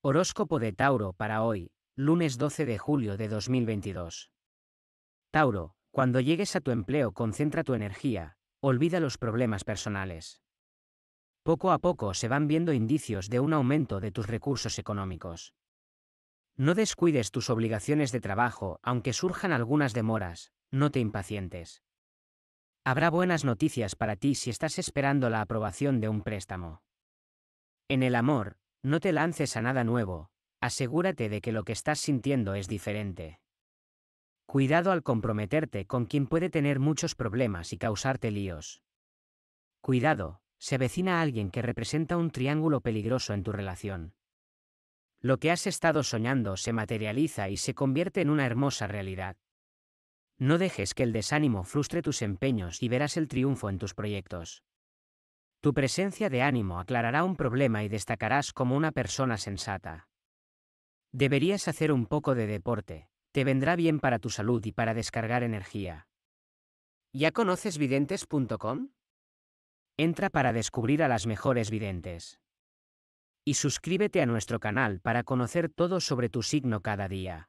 Horóscopo de Tauro para hoy, lunes 12 de julio de 2022. Tauro, cuando llegues a tu empleo concentra tu energía, olvida los problemas personales. Poco a poco se van viendo indicios de un aumento de tus recursos económicos. No descuides tus obligaciones de trabajo, aunque surjan algunas demoras, no te impacientes. Habrá buenas noticias para ti si estás esperando la aprobación de un préstamo. En el amor, no te lances a nada nuevo, asegúrate de que lo que estás sintiendo es diferente. Cuidado al comprometerte con quien puede tener muchos problemas y causarte líos. Cuidado, se avecina alguien que representa un triángulo peligroso en tu relación. Lo que has estado soñando se materializa y se convierte en una hermosa realidad. No dejes que el desánimo frustre tus empeños y verás el triunfo en tus proyectos. Tu presencia de ánimo aclarará un problema y destacarás como una persona sensata. Deberías hacer un poco de deporte, te vendrá bien para tu salud y para descargar energía. ¿Ya conoces videntes.com? Entra para descubrir a las mejores videntes. Y suscríbete a nuestro canal para conocer todo sobre tu signo cada día.